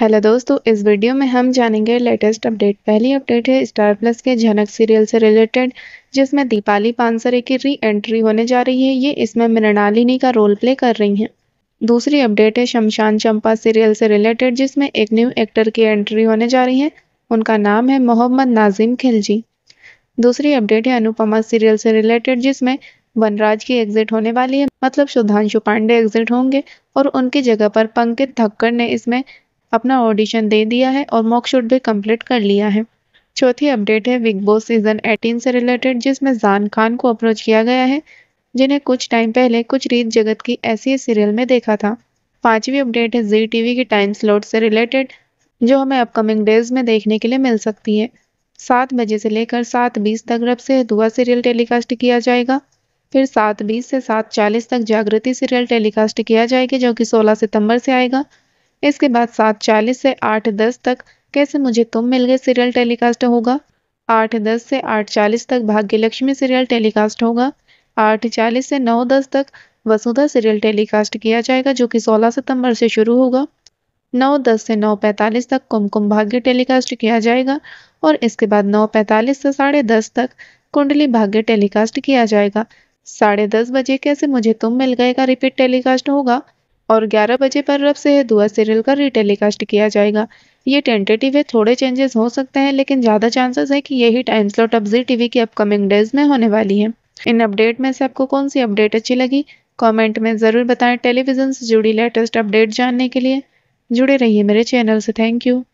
hello दोस्तों इस video में हम जानेंगे लेटेस्ट अपडेट पहली अपडेट है स्टार प्लस के झनक सीरियल से रिलेटेड जिसमें दीपाली पानसरे की री एंट्री होने जा रही है ये इसमें मृणालिनी का रोल प्ले कर रही हैं दूसरी अपडेट है शमशान चंपा सीरियल से रिलेटेड जिसमें एक न्यू एक्टर की एंट्री होने जा रही है उनका नाम है मोहम्मद नाजिम खिलजी दूसरी अपडेट है अनुपमा सीरियल से रिलेटेड जिसमें वनराज की एग्जिट होने वाली है मतलब सुधांशु पांडे एग्जिट होंगे और उनकी जगह पर पंकित थक्कर ने इसमें अपना ऑडिशन दे दिया है और मॉक शूट भी कंप्लीट कर लिया है चौथी अपडेट है बिग बॉस सीजन 18 से रिलेटेड जिसमें जान खान को अप्रोच किया गया है जिन्हें कुछ टाइम पहले कुछ रीत जगत की ऐसी सीरियल में देखा था पांचवी अपडेट है जी टीवी की टाइम स्लॉट से रिलेटेड जो हमें अपकमिंग डेज में देखने के लिए मिल सकती है सात बजे से लेकर सात बीस तक रब से दुआ सीरियल टेलीकास्ट किया जाएगा फिर सात बीस से सात चालीस तक जागृति सीरियल टेलीकास्ट किया जाएगा जो कि सोलह सितंबर से आएगा इसके बाद सात चालीस से आठ दस तक कैसे मुझे तुम मिल गए सीरियल टेलीकास्ट होगा आठ दस से आठ चालीस तक भाग्य लक्ष्मी सीरियल टेलीकास्ट होगा आठ चालीस से नौ दस तक वसुधा सीरियल टेलीकास्ट किया जाएगा जो कि सोलह सितंबर से शुरू होगा नौ दस से नौ पैंतालीस तक कुमकुम भाग्य टेलीकास्ट किया जाएगा और इसके बाद नौ पैंतालीस से साढ़े दस तक कुंडली भाग्य टेलीकास्ट किया जाएगा साढ़े दस बजे कैसे मुझे तुम मिल गए का रिपीट टेलीकास्ट होगा और 11 बजे पर रब से दुआ सीरियल का रिटेलीकास्ट किया जाएगा ये टेंटेटिव है थोड़े चेंजेस हो सकते हैं लेकिन ज़्यादा चांसेस है कि यही टाइम स्लॉट अब जी टीवी की अपकमिंग डेज में होने वाली है इन अपडेट में से आपको कौन सी अपडेट अच्छी लगी कमेंट में ज़रूर बताएं टेलीविज़न से जुड़ी लेटेस्ट अपडेट जानने के लिए जुड़े रहिए मेरे चैनल से थैंक यू